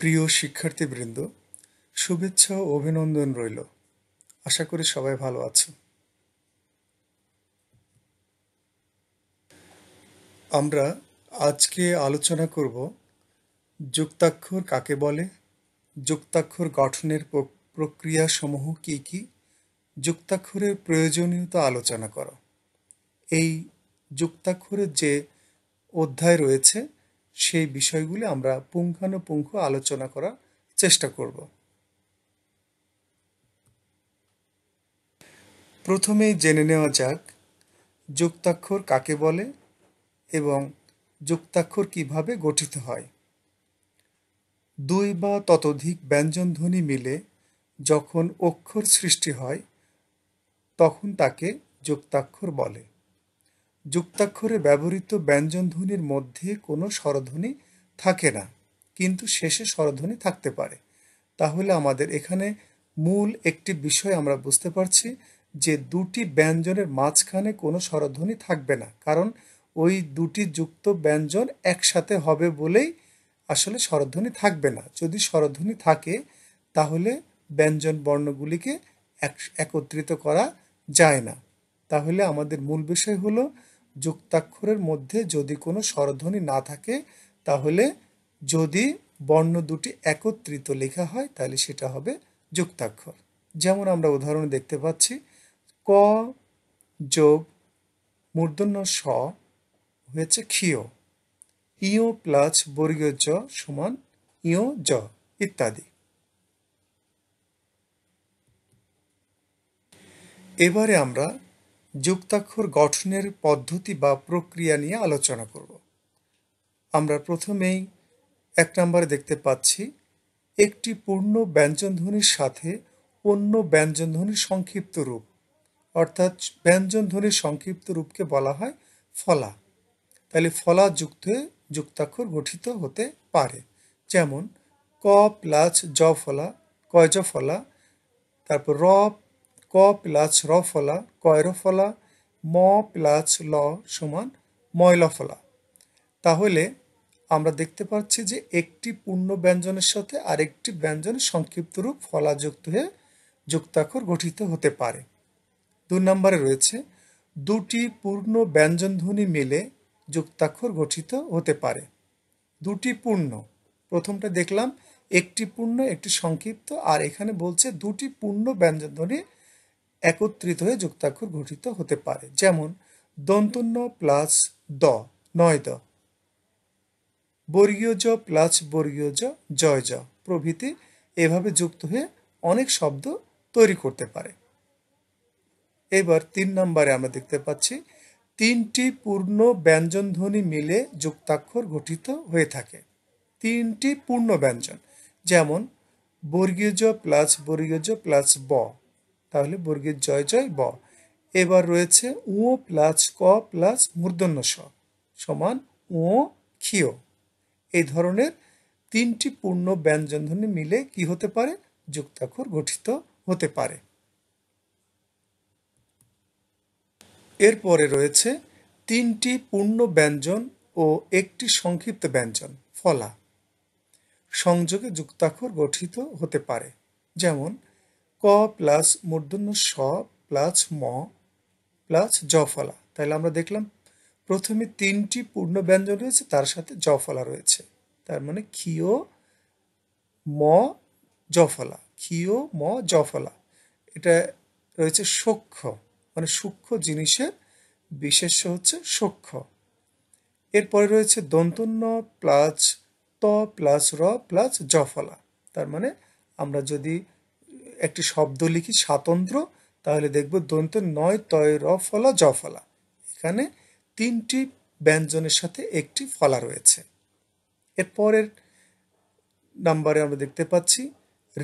প্রিয় শিক্ষার্থীবৃন্দ শুভেচ্ছা ও অভিনন্দন রইল আশা করি সবাই ভালো আছো আমরা আজকে আলোচনা করব যুক্তাক্ষর কাকে বলে যুক্তাক্ষর গঠনের প্রক্রিয়াসমূহ কি কি যুক্তাক্ষরের প্রয়োজনীয়তা আলোচনা করো এই যুক্তাক্ষরের যে অধ্যায় রয়েছে সেই বিষয়গুলি আমরা পুঙ্খানুপুঙ্খ আলোচনা করার চেষ্টা করব প্রথমেই জেনে নেওয়া যাক যুক্তাক্ষর কাকে বলে এবং যুক্তাক্ষর কিভাবে গঠিত হয় দুই বা ততোধিক ব্যঞ্জনধ্বনি মিলে যখন অক্ষর সৃষ্টি হয় তখন তাকে যুক্তাক্ষর বলে যুক্তাক্ষরে ব্যবহৃত ব্যঞ্জনধ্বনির মধ্যে কোনো স্বরধ্বনি থাকে না কিন্তু শেষে স্বরধ্বনি থাকতে পারে তাহলে আমাদের এখানে মূল একটি বিষয় আমরা বুঝতে পারছি যে দুটি ব্যঞ্জনের মাঝখানে কোনো স্বরধ্বনি থাকবে না কারণ ওই দুটি যুক্ত ব্যঞ্জন একসাথে হবে বলেই আসলে স্বরধ্বনি থাকবে না যদি স্বরধ্বনি থাকে তাহলে ব্যঞ্জন বর্ণগুলিকে একত্রিত করা যায় না তাহলে আমাদের মূল বিষয় হলো যুক্তাক্ষরের মধ্যে যদি কোনো স্বরধ্বনি না থাকে তাহলে যদি বর্ণ দুটি একত্রিত লেখা হয় তাহলে সেটা হবে যুক্তাক্ষর যেমন আমরা উদাহরণে দেখতে পাচ্ছি ক যোগ মূর্ধন্য স হয়েছে ক্ষীয় ইও প্লাস বর্গীয় জ সমান ইও জ ইত্যাদি এবারে আমরা যুক্তাক্ষর গঠনের পদ্ধতি বা প্রক্রিয়া নিয়ে আলোচনা করব আমরা প্রথমেই এক নম্বরে দেখতে পাচ্ছি একটি পূর্ণ ব্যঞ্জনধ্বনির সাথে অন্য ব্যঞ্জনধ্বনির সংক্ষিপ্ত রূপ অর্থাৎ ব্যঞ্জনধ্বনির সংক্ষিপ্ত রূপকে বলা হয় ফলা তাহলে ফলা যুক্ত যুক্তাক্ষর গঠিত হতে পারে যেমন ক প্লাস জ ফলা কয় জ ফলা তারপর র ক প্লাস র ফলা কয়র ফলা ম প্লাস ল সমান ময়লফলা তাহলে আমরা দেখতে পাচ্ছি যে একটি পূর্ণ ব্যঞ্জনের সাথে আরেকটি ব্যঞ্জনের সংক্ষিপ্ত রূপ ফলা যুক্ত হয়ে যুক্তাক্ষর গঠিত হতে পারে দু নম্বরে রয়েছে দুটি পূর্ণ ব্যঞ্জনধ্বনি মিলে যুক্তাক্ষর গঠিত হতে পারে দুটি পূর্ণ প্রথমটা দেখলাম একটি পূর্ণ একটি সংক্ষিপ্ত আর এখানে বলছে দুটি পূর্ণ ব্যঞ্জনধ্বনি একত্রিত হয়ে যুক্তাক্ষর গঠিত হতে পারে যেমন দন্তন্য প্লাস দ নয় দ বর্গীয় জ প্লাস বর্গীয় জ জয় জ প্রভৃতি এভাবে যুক্ত হয়ে অনেক শব্দ তৈরি করতে পারে এবার তিন নম্বরে আমরা দেখতে পাচ্ছি তিনটি পূর্ণ ব্যঞ্জনধ্বনি মিলে যুক্তাক্ষর গঠিত হয়ে থাকে তিনটি পূর্ণ ব্যঞ্জন যেমন বর্গীয় জ প্লাস বর্গীয় জ প্লাস ব তাহলে বর্গের জয় জয় ব এবার রয়েছে ও প্লাস ক প্লাস মূর্ধন্য স সমান ও ক্ষীয় এই ধরনের তিনটি পূর্ণ ব্যঞ্জনধ্বনি মিলে কি হতে পারে যুক্তাক্ষর গঠিত হতে পারে এরপরে রয়েছে তিনটি পূর্ণ ব্যঞ্জন ও একটি সংক্ষিপ্ত ব্যঞ্জন ফলা সংযোগে যুক্তাক্ষর গঠিত হতে পারে যেমন প্লাস মূর্ধন্য স প্লাস ম প্লাস জফলা তাহলে আমরা দেখলাম প্রথমে তিনটি পূর্ণ ব্যঞ্জন রয়েছে তার সাথে জফলা রয়েছে তার মানে ক্ষিয় ম জফলা ক্ষিয় ম জফলা এটা রয়েছে সক্ষ মানে সূক্ষ্ম জিনিসের বিশেষ্য হচ্ছে সক্ষ এরপরে রয়েছে দন্তন্য প্লাস ত প্লাস র প্লাস জফলা তার মানে আমরা যদি একটি শব্দ লিখি স্বাতন্ত্র তাহলে দেখব দন্ত নয় তয় র ফলা জ ফলা এখানে তিনটি ব্যঞ্জনের সাথে একটি ফলা রয়েছে এরপরের নাম্বারে আমরা দেখতে পাচ্ছি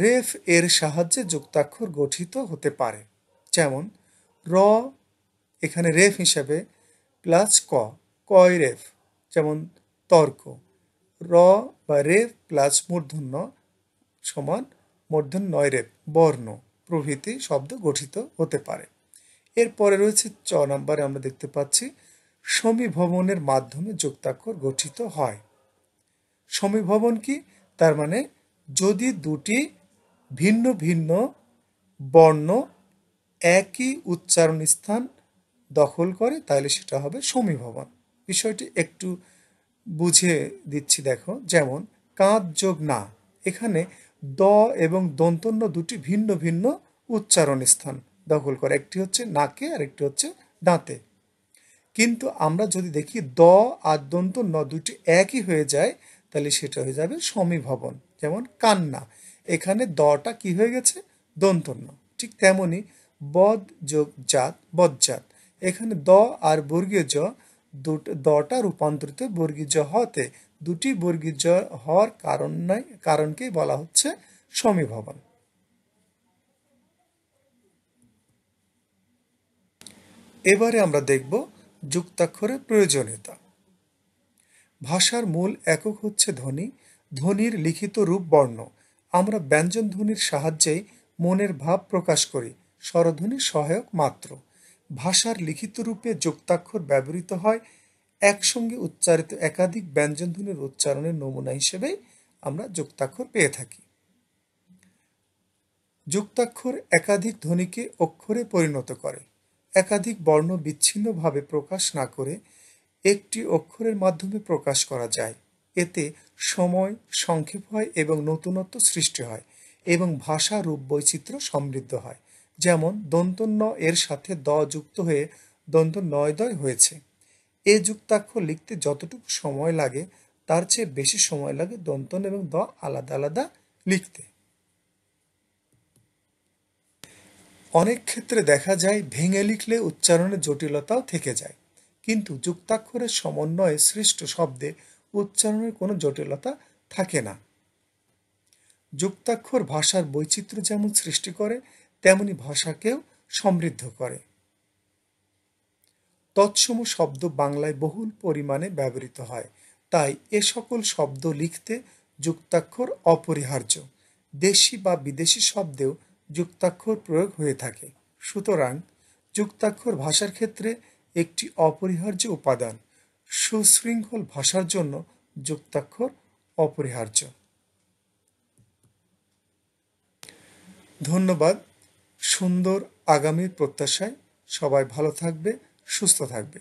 রেফ এর সাহায্যে যুক্তাক্ষর গঠিত হতে পারে যেমন র এখানে রেফ হিসাবে প্লাস ক কয় রেফ যেমন তর্ক র বা রেফ প্লাস মূর্ধন্য সমান মূর্ধন্য নয়রেব বর্ণ প্রভৃতি শব্দ গঠিত হতে পারে এরপরে রয়েছে চ নম্বরে আমরা দেখতে পাচ্ছি সমীভবনের মাধ্যমে যুক্তাক্ষর গঠিত হয় সমীভবন কি তার মানে যদি দুটি ভিন্ন ভিন্ন বর্ণ একই উচ্চারণ স্থান দখল করে তাহলে সেটা হবে সমীভবন বিষয়টি একটু বুঝে দিচ্ছি দেখো যেমন কাঁধ যোগ না এখানে দ এবং দন্তন্য দুটি ভিন্ন ভিন্ন উচ্চারণ স্থান দখল করে একটি হচ্ছে নাকে আর একটি হচ্ছে দাঁতে কিন্তু আমরা যদি দেখি দ আর দন্ত দুটি একই হয়ে যায় তাহলে সেটা হয়ে যাবে সমীভবন যেমন কান্না এখানে দটা কি হয়ে গেছে দন্তন্য ঠিক তেমনি বদ যোগ জাত বদজাত এখানে দ আর বর্গীয় জ দুটো দটা রূপান্তরিত বর্গীয় জ হতে দুটি জয় হওয়ার কারণ নাই কারণকেই বলা হচ্ছে সমীভবন এবারে আমরা দেখব যুক্তাক্ষরের প্রয়োজনীয়তা ভাষার মূল একক হচ্ছে ধ্বনি ধ্বনির লিখিত রূপ বর্ণ আমরা ব্যঞ্জন ধ্বনির সাহায্যেই মনের ভাব প্রকাশ করি স্বরধ্বনি সহায়ক মাত্র ভাষার লিখিত রূপে যুক্তাক্ষর ব্যবহৃত হয় একসঙ্গে উচ্চারিত একাধিক ব্যঞ্জনধ্বনির উচ্চারণের নমুনা হিসেবে আমরা যুক্তাক্ষর পেয়ে থাকি যুক্তাক্ষর একাধিক ধ্বনিকে অক্ষরে পরিণত করে একাধিক বর্ণ বিচ্ছিন্নভাবে প্রকাশ না করে একটি অক্ষরের মাধ্যমে প্রকাশ করা যায় এতে সময় সংক্ষেপ হয় এবং নতুনত্ব সৃষ্টি হয় এবং ভাষা রূপ বৈচিত্র্য সমৃদ্ধ হয় যেমন দন্ত্য ন এর সাথে দ যুক্ত হয়ে দন্ত নয় দয় হয়েছে এ যুক্তাক্ষর লিখতে যতটুকু সময় লাগে তার চেয়ে বেশি সময় লাগে দন্তন এবং দ আলাদা আলাদা লিখতে অনেক ক্ষেত্রে দেখা যায় ভেঙে লিখলে উচ্চারণের জটিলতাও থেকে যায় কিন্তু যুক্তাক্ষরের সমন্বয়ে সৃষ্ট শব্দে উচ্চারণের কোনো জটিলতা থাকে না যুক্তাক্ষর ভাষার বৈচিত্র্য যেমন সৃষ্টি করে তেমনি ভাষাকেও সমৃদ্ধ করে তৎসম শব্দ বাংলায় বহুল পরিমাণে ব্যবহৃত হয় তাই এ সকল শব্দ লিখতে যুক্তাক্ষর অপরিহার্য দেশি বা বিদেশি শব্দেও যুক্তাক্ষর প্রয়োগ হয়ে থাকে সুতরাং যুক্তাক্ষর ভাষার ক্ষেত্রে একটি অপরিহার্য উপাদান সুশৃঙ্খল ভাষার জন্য যুক্তাক্ষর অপরিহার্য ধন্যবাদ সুন্দর আগামীর প্রত্যাশায় সবাই ভালো থাকবে সুস্থ থাকবে